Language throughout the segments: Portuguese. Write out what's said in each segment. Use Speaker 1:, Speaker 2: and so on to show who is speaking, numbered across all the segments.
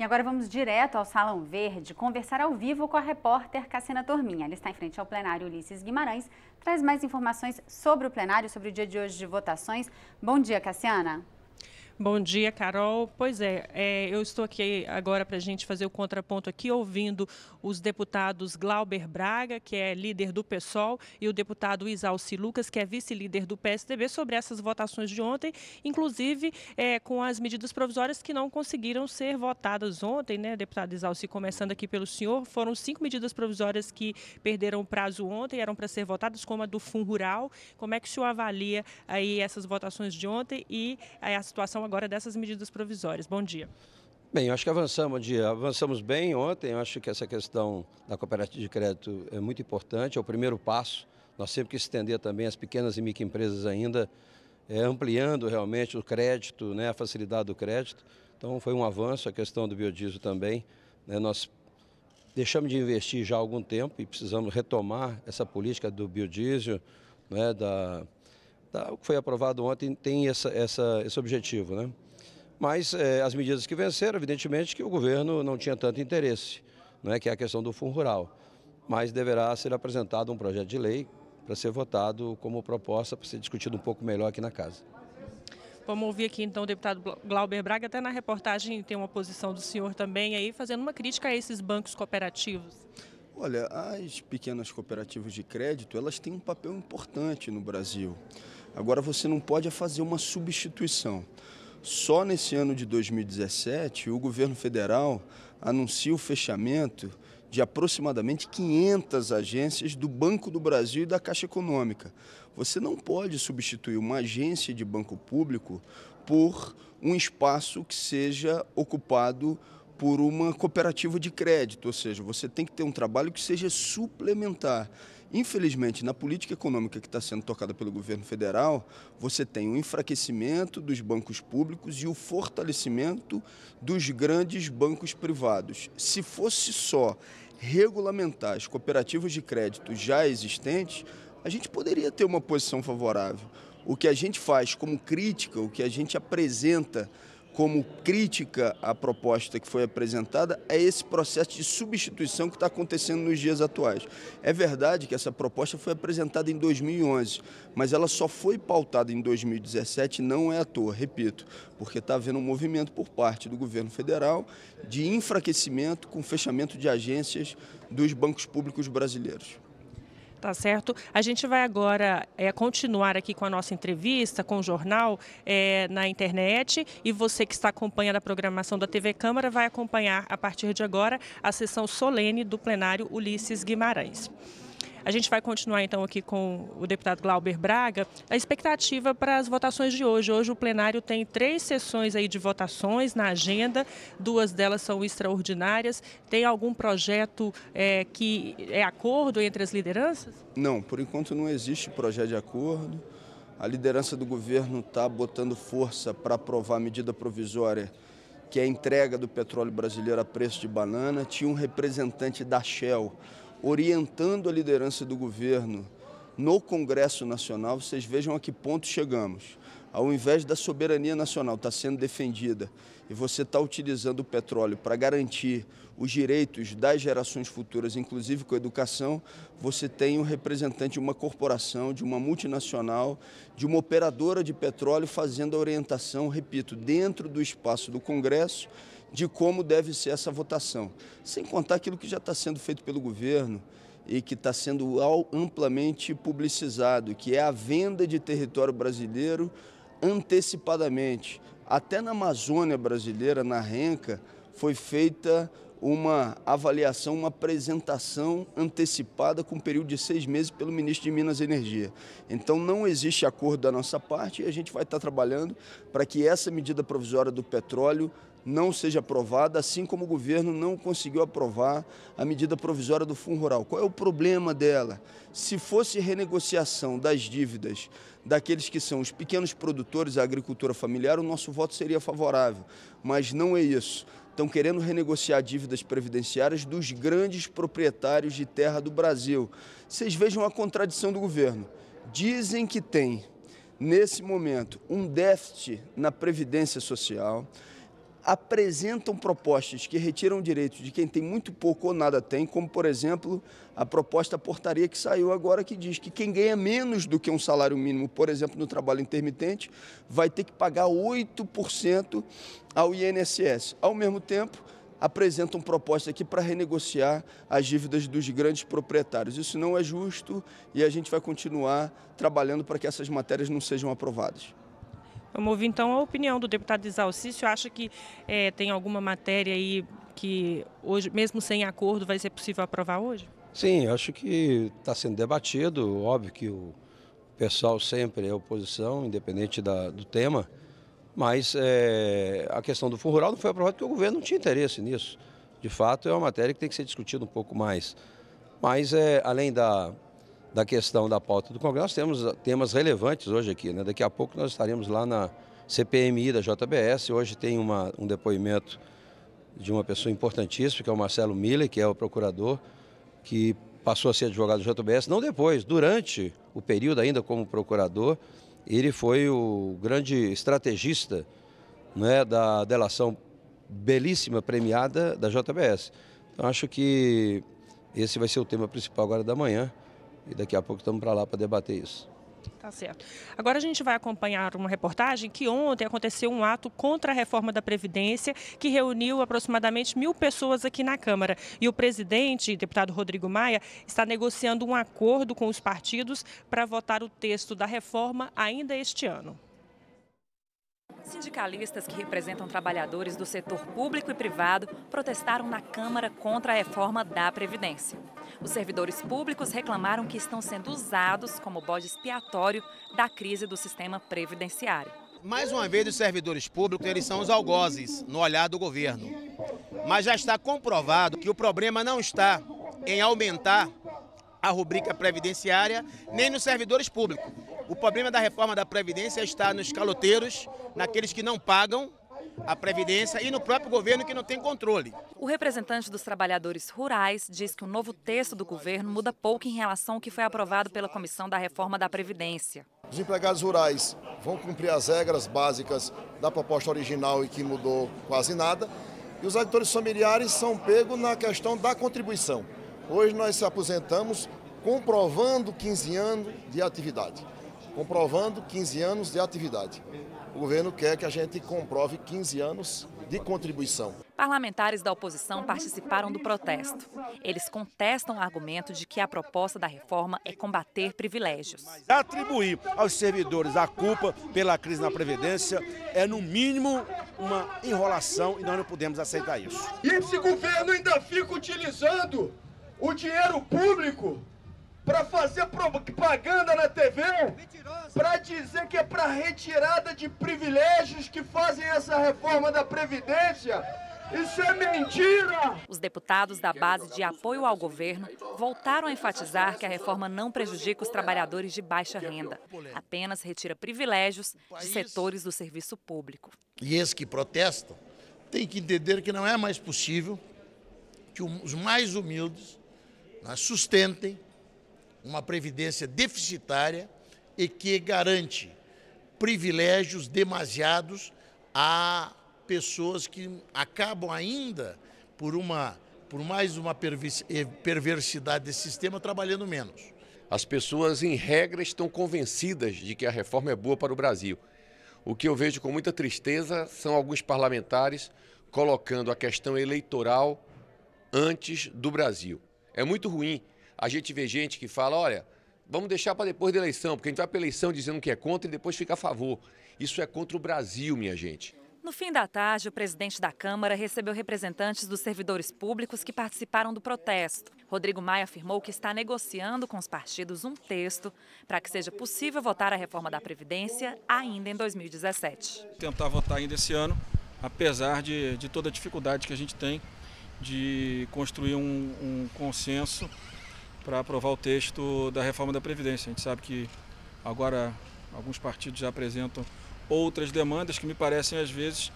Speaker 1: E agora vamos direto ao Salão Verde conversar ao vivo com a repórter Cassina Torminha. Ela está em frente ao plenário Ulisses Guimarães, traz mais informações sobre o plenário, sobre o dia de hoje de votações. Bom dia, Cassiana.
Speaker 2: Bom dia, Carol. Pois é, é eu estou aqui agora para a gente fazer o contraponto aqui, ouvindo os deputados Glauber Braga, que é líder do PSOL, e o deputado Isalci Lucas, que é vice-líder do PSDB, sobre essas votações de ontem, inclusive é, com as medidas provisórias que não conseguiram ser votadas ontem, né, deputado Isalci, começando aqui pelo senhor, foram cinco medidas provisórias que perderam o prazo ontem, eram para ser votadas, como a do Fundo Rural. Como é que o senhor avalia aí essas votações de ontem e eh, a situação agora? agora dessas medidas provisórias. Bom dia.
Speaker 3: Bem, acho que avançamos, um dia. Avançamos bem ontem. acho que essa questão da cooperativa de crédito é muito importante, é o primeiro passo. Nós temos que estender também as pequenas e microempresas ainda, é, ampliando realmente o crédito, né, a facilidade do crédito. Então foi um avanço a questão do biodiesel também. Né, nós deixamos de investir já há algum tempo e precisamos retomar essa política do biodiesel, né, da o que foi aprovado ontem tem essa, essa, esse objetivo. Né? Mas é, as medidas que venceram, evidentemente, que o governo não tinha tanto interesse, né, que é a questão do fundo rural. Mas deverá ser apresentado um projeto de lei para ser votado como proposta, para ser discutido um pouco melhor aqui na Casa.
Speaker 2: Vamos ouvir aqui então o deputado Glauber Braga, até na reportagem tem uma posição do senhor também aí, fazendo uma crítica a esses bancos cooperativos.
Speaker 3: Olha, as
Speaker 4: pequenas cooperativas de crédito, elas têm um papel importante no Brasil. Agora você não pode é fazer uma substituição. Só nesse ano de 2017, o governo federal anuncia o fechamento de aproximadamente 500 agências do Banco do Brasil e da Caixa Econômica. Você não pode substituir uma agência de banco público por um espaço que seja ocupado por uma cooperativa de crédito, ou seja, você tem que ter um trabalho que seja suplementar. Infelizmente, na política econômica que está sendo tocada pelo governo federal, você tem o enfraquecimento dos bancos públicos e o fortalecimento dos grandes bancos privados. Se fosse só regulamentar as cooperativas de crédito já existentes, a gente poderia ter uma posição favorável. O que a gente faz como crítica, o que a gente apresenta como crítica à proposta que foi apresentada é esse processo de substituição que está acontecendo nos dias atuais. É verdade que essa proposta foi apresentada em 2011, mas ela só foi pautada em 2017 não é à toa, repito, porque está havendo um movimento por parte do governo federal de enfraquecimento com fechamento de agências dos bancos públicos brasileiros.
Speaker 2: Tá certo? A gente vai agora é, continuar aqui com a nossa entrevista, com o jornal é, na internet. E você que está acompanhando a programação da TV Câmara vai acompanhar a partir de agora a sessão solene do plenário Ulisses Guimarães. A gente vai continuar então aqui com o deputado Glauber Braga. A expectativa para as votações de hoje. Hoje o plenário tem três sessões aí de votações na agenda, duas delas são extraordinárias. Tem algum projeto é, que é acordo entre as lideranças?
Speaker 4: Não, por enquanto não existe projeto de acordo. A liderança do governo está botando força para aprovar a medida provisória que é a entrega do petróleo brasileiro a preço de banana. Tinha um representante da Shell orientando a liderança do governo no Congresso Nacional, vocês vejam a que ponto chegamos. Ao invés da soberania nacional estar tá sendo defendida e você está utilizando o petróleo para garantir os direitos das gerações futuras, inclusive com a educação, você tem um representante de uma corporação, de uma multinacional, de uma operadora de petróleo fazendo a orientação, repito, dentro do espaço do Congresso de como deve ser essa votação. Sem contar aquilo que já está sendo feito pelo governo e que está sendo amplamente publicizado, que é a venda de território brasileiro antecipadamente. Até na Amazônia brasileira, na Renca, foi feita uma avaliação, uma apresentação antecipada com um período de seis meses pelo ministro de Minas e Energia. Então não existe acordo da nossa parte e a gente vai estar trabalhando para que essa medida provisória do petróleo não seja aprovada, assim como o governo não conseguiu aprovar a medida provisória do Fundo Rural. Qual é o problema dela? Se fosse renegociação das dívidas daqueles que são os pequenos produtores, a agricultura familiar, o nosso voto seria favorável. Mas não é isso estão querendo renegociar dívidas previdenciárias dos grandes proprietários de terra do Brasil. Vocês vejam a contradição do governo. Dizem que tem, nesse momento, um déficit na previdência social apresentam propostas que retiram direitos de quem tem muito pouco ou nada tem, como, por exemplo, a proposta portaria que saiu agora que diz que quem ganha menos do que um salário mínimo, por exemplo, no trabalho intermitente, vai ter que pagar 8% ao INSS. Ao mesmo tempo, apresentam proposta aqui para renegociar as dívidas dos grandes proprietários. Isso não é justo e a gente vai continuar trabalhando para que essas matérias não sejam aprovadas.
Speaker 2: Eu ouvi então a opinião do deputado Isalcício. Acha que é, tem alguma matéria aí que hoje, mesmo sem acordo, vai ser possível aprovar hoje?
Speaker 3: Sim, acho que está sendo debatido. Óbvio que o pessoal sempre é oposição, independente da, do tema. Mas é, a questão do fundo rural não foi aprovada porque o governo não tinha interesse nisso. De fato, é uma matéria que tem que ser discutida um pouco mais. Mas, é, além da, da questão da pauta do Congresso, temos temas relevantes hoje aqui. Né? Daqui a pouco nós estaremos lá na CPMI da JBS. Hoje tem uma, um depoimento de uma pessoa importantíssima, que é o Marcelo Miller, que é o procurador, que passou a ser advogado do JBS, não depois, durante o período ainda como procurador, ele foi o grande estrategista né, da delação belíssima premiada da JBS. Então acho que esse vai ser o tema principal agora da manhã. E daqui a pouco estamos para lá para debater isso.
Speaker 2: Tá certo. Agora a gente vai acompanhar uma reportagem que ontem aconteceu um ato contra a reforma da Previdência que reuniu aproximadamente mil pessoas aqui na Câmara. E o presidente, deputado Rodrigo Maia, está negociando um acordo com os partidos para votar o texto da reforma ainda este ano.
Speaker 1: Sindicalistas que representam trabalhadores do setor público e privado protestaram na Câmara contra a reforma da Previdência. Os servidores públicos reclamaram que estão sendo usados como bode expiatório da crise do sistema previdenciário.
Speaker 3: Mais uma vez, os servidores públicos eles são os algozes no olhar do governo. Mas já está comprovado que o problema não está em aumentar
Speaker 4: a rubrica previdenciária nem nos servidores públicos o problema da reforma da Previdência está nos caloteiros, naqueles que não pagam a Previdência e no próprio governo que não tem controle.
Speaker 1: O representante dos trabalhadores rurais diz que o novo texto do governo muda pouco em relação ao que foi aprovado pela Comissão da Reforma da Previdência.
Speaker 4: Os empregados rurais vão
Speaker 3: cumprir as regras básicas da proposta original e que mudou quase nada. E os agricultores familiares são pegos na questão da contribuição. Hoje nós se aposentamos comprovando 15 anos de atividade comprovando 15 anos de
Speaker 4: atividade. O governo quer que a gente comprove 15 anos de contribuição.
Speaker 1: Parlamentares da oposição participaram do protesto. Eles contestam o argumento de que a proposta da reforma é combater privilégios.
Speaker 3: Atribuir aos servidores a culpa pela crise na Previdência é, no mínimo, uma enrolação e nós não podemos aceitar isso. E esse governo ainda fica utilizando o dinheiro público
Speaker 4: para fazer propaganda na TV, para dizer que é para retirada de privilégios que fazem essa reforma da Previdência. Isso
Speaker 1: é mentira! Os deputados da base de apoio ao governo voltaram a enfatizar que a reforma não prejudica os trabalhadores de baixa renda, apenas retira privilégios de setores do serviço público.
Speaker 3: E esses que protestam têm que entender que não é mais possível que os mais humildes né, sustentem uma previdência deficitária e que garante privilégios demasiados a pessoas que acabam ainda por uma por mais uma eh, perversidade desse sistema trabalhando menos. As pessoas em regra estão convencidas de que a reforma é boa para o Brasil. O que eu vejo com muita tristeza são alguns parlamentares colocando a questão eleitoral antes do Brasil. É muito ruim a gente vê gente que fala, olha, vamos deixar para depois da eleição, porque a gente vai para a eleição dizendo que é contra e depois fica a favor. Isso é contra o Brasil, minha gente.
Speaker 1: No fim da tarde, o presidente da Câmara recebeu representantes dos servidores públicos que participaram do protesto. Rodrigo Maia afirmou que está negociando com os partidos um texto para que seja possível votar a reforma da Previdência ainda em 2017.
Speaker 4: Tentar votar ainda esse ano, apesar de, de toda a dificuldade que a gente tem de construir um, um consenso para aprovar o texto da reforma da Previdência. A gente sabe que agora alguns partidos já apresentam outras demandas que me parecem, às vezes,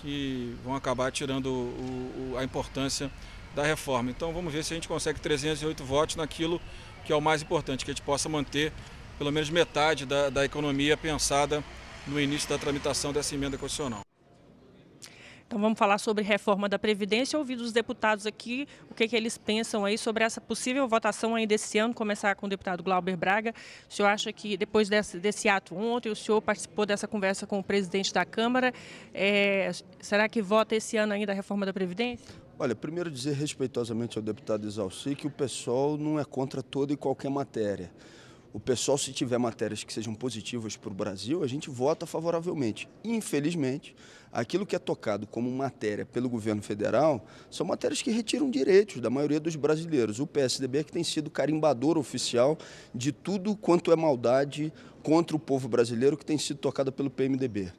Speaker 4: que vão acabar tirando o, o, a importância da reforma. Então vamos ver se a gente consegue 308 votos naquilo que é o mais importante, que a gente possa manter pelo menos metade da, da economia pensada no início da tramitação dessa emenda constitucional.
Speaker 2: Então vamos falar sobre reforma da Previdência, ouvir dos deputados aqui o que, que, eles pensam aí sobre essa possível votação ainda esse ano, começar com o deputado Glauber Braga. O senhor acha que depois desse, desse ato ontem, o senhor participou dessa conversa com o presidente da Câmara, é, será que vota esse ano ainda a reforma da Previdência?
Speaker 4: Olha, primeiro dizer respeitosamente ao deputado Exalci que o pessoal não é contra toda e qualquer matéria o pessoal, se tiver matérias que sejam positivas para o Brasil, a gente vota favoravelmente. Infelizmente, aquilo que é tocado como matéria pelo governo federal são matérias que retiram direitos da maioria dos brasileiros. O PSDB é que tem sido carimbador oficial de tudo quanto é maldade contra o povo brasileiro que tem sido tocada pelo PMDB.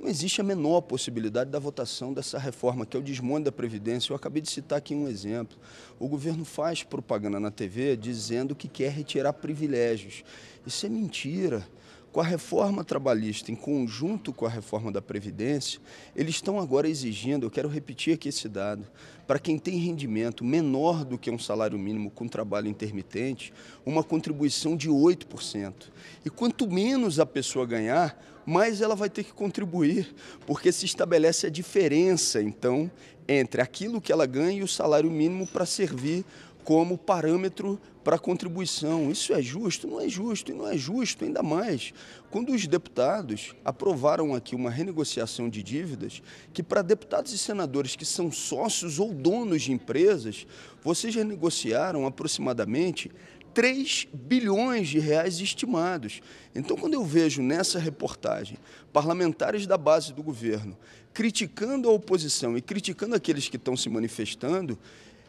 Speaker 4: Não existe a menor possibilidade da votação dessa reforma, que é o desmonte da Previdência. Eu acabei de citar aqui um exemplo. O governo faz propaganda na TV dizendo que quer retirar privilégios. Isso é mentira. Com a reforma trabalhista, em conjunto com a reforma da Previdência, eles estão agora exigindo, eu quero repetir aqui esse dado, para quem tem rendimento menor do que um salário mínimo com trabalho intermitente, uma contribuição de 8%. E quanto menos a pessoa ganhar, mas ela vai ter que contribuir, porque se estabelece a diferença, então, entre aquilo que ela ganha e o salário mínimo para servir como parâmetro para contribuição. Isso é justo? Não é justo, e não é justo ainda mais. Quando os deputados aprovaram aqui uma renegociação de dívidas, que para deputados e senadores que são sócios ou donos de empresas, vocês renegociaram aproximadamente 3 bilhões de reais estimados. Então, quando eu vejo nessa reportagem parlamentares da base do governo criticando a oposição e criticando aqueles que estão se manifestando,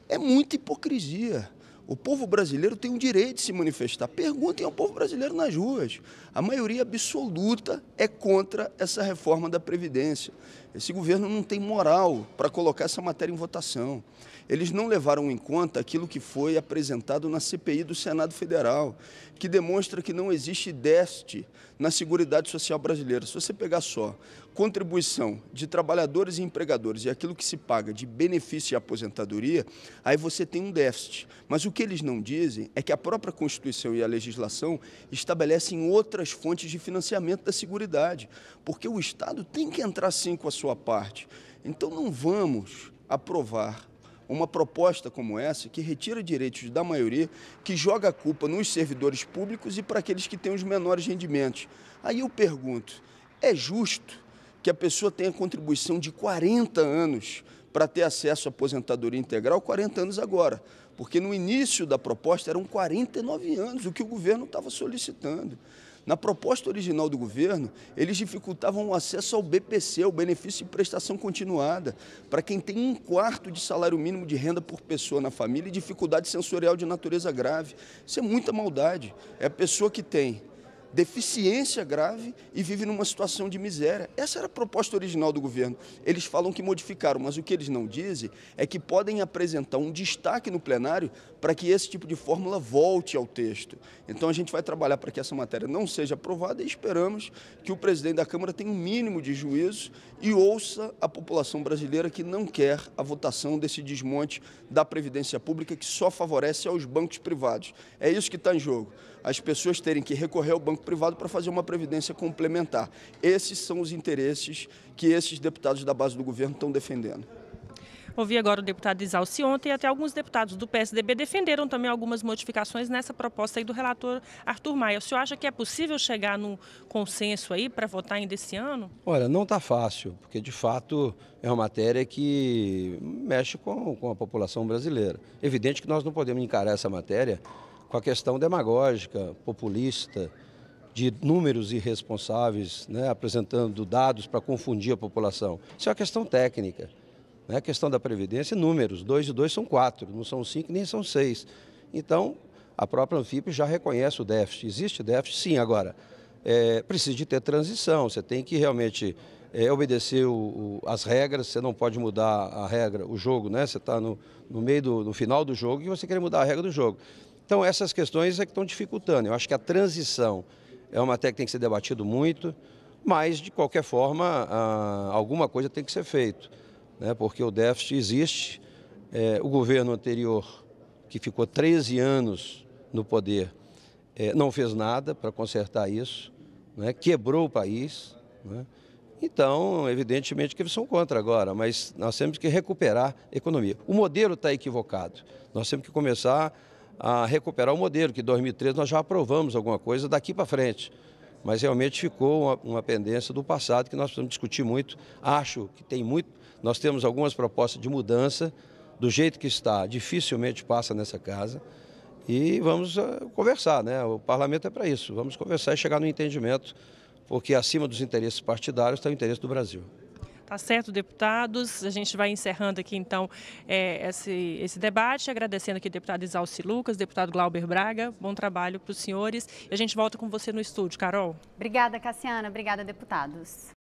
Speaker 4: é muita hipocrisia. O povo brasileiro tem o direito de se manifestar. Perguntem ao povo brasileiro nas ruas. A maioria absoluta é contra essa reforma da Previdência. Esse governo não tem moral para colocar essa matéria em votação. Eles não levaram em conta aquilo que foi apresentado na CPI do Senado Federal, que demonstra que não existe déficit na Seguridade Social brasileira. Se você pegar só contribuição de trabalhadores e empregadores e aquilo que se paga de benefício e aposentadoria, aí você tem um déficit. Mas o que eles não dizem é que a própria Constituição e a legislação estabelecem outras fontes de financiamento da Seguridade, porque o Estado tem que entrar sim com a sua parte. Então não vamos aprovar uma proposta como essa, que retira direitos da maioria, que joga a culpa nos servidores públicos e para aqueles que têm os menores rendimentos. Aí eu pergunto: é justo que a pessoa tenha contribuição de 40 anos para ter acesso à aposentadoria integral? 40 anos agora, porque no início da proposta eram 49 anos, o que o governo estava solicitando. Na proposta original do governo, eles dificultavam o acesso ao BPC, o benefício de prestação continuada, para quem tem um quarto de salário mínimo de renda por pessoa na família e dificuldade sensorial de natureza grave. Isso é muita maldade. É a pessoa que tem deficiência grave e vive numa situação de miséria. Essa era a proposta original do governo. Eles falam que modificaram, mas o que eles não dizem é que podem apresentar um destaque no plenário para que esse tipo de fórmula volte ao texto. Então a gente vai trabalhar para que essa matéria não seja aprovada e esperamos que o presidente da Câmara tenha um mínimo de juízo e ouça a população brasileira que não quer a votação desse desmonte da previdência pública que só favorece aos bancos privados. É isso que está em jogo as pessoas terem que recorrer ao banco privado para fazer uma previdência complementar. Esses são os interesses que esses deputados da base do governo estão defendendo.
Speaker 2: Ouvi agora o deputado Isalci ontem e até alguns deputados do PSDB defenderam também algumas modificações nessa proposta aí do relator Arthur Maia. O senhor acha que é possível chegar num consenso aí para votar ainda esse ano?
Speaker 3: Olha, não está fácil, porque de fato é uma matéria que mexe com, com a população brasileira. Evidente que nós não podemos encarar essa matéria com a questão demagógica, populista, de números irresponsáveis, né, apresentando dados para confundir a população. Isso é uma questão técnica. Né? A questão da Previdência números. Dois e dois são quatro, não são cinco nem são seis. Então, a própria Anfip já reconhece o déficit. Existe déficit? Sim, agora. É, precisa de ter transição, você tem que realmente é, obedecer o, o, as regras, você não pode mudar a regra, o jogo, né? Você está no, no meio do no final do jogo e você quer mudar a regra do jogo. Então essas questões é que estão dificultando. Eu acho que a transição é uma matéria que tem que ser debatido muito, mas de qualquer forma alguma coisa tem que ser feito, né? porque o déficit existe. É, o governo anterior, que ficou 13 anos no poder, é, não fez nada para consertar isso, né? quebrou o país. Né? Então, evidentemente que eles são contra agora, mas nós temos que recuperar a economia. O modelo está equivocado. Nós temos que começar a recuperar o modelo, que em 2013 nós já aprovamos alguma coisa daqui para frente. Mas realmente ficou uma, uma, pendência do passado que nós precisamos discutir muito. Acho que tem muito. Nós temos algumas propostas de mudança, do jeito que está, dificilmente passa nessa casa. E vamos ah, conversar, né? O parlamento é para isso. Vamos conversar e chegar no entendimento, porque acima dos interesses partidários está o interesse do Brasil.
Speaker 2: Tá certo, deputados? A gente vai encerrando aqui, então, é, esse, esse debate, agradecendo aqui deputado Isalci Lucas, deputado Glauber Braga. Bom trabalho para os senhores. E a gente volta com você no estúdio, Carol.
Speaker 1: Obrigada, Cassiana. Obrigada, deputados.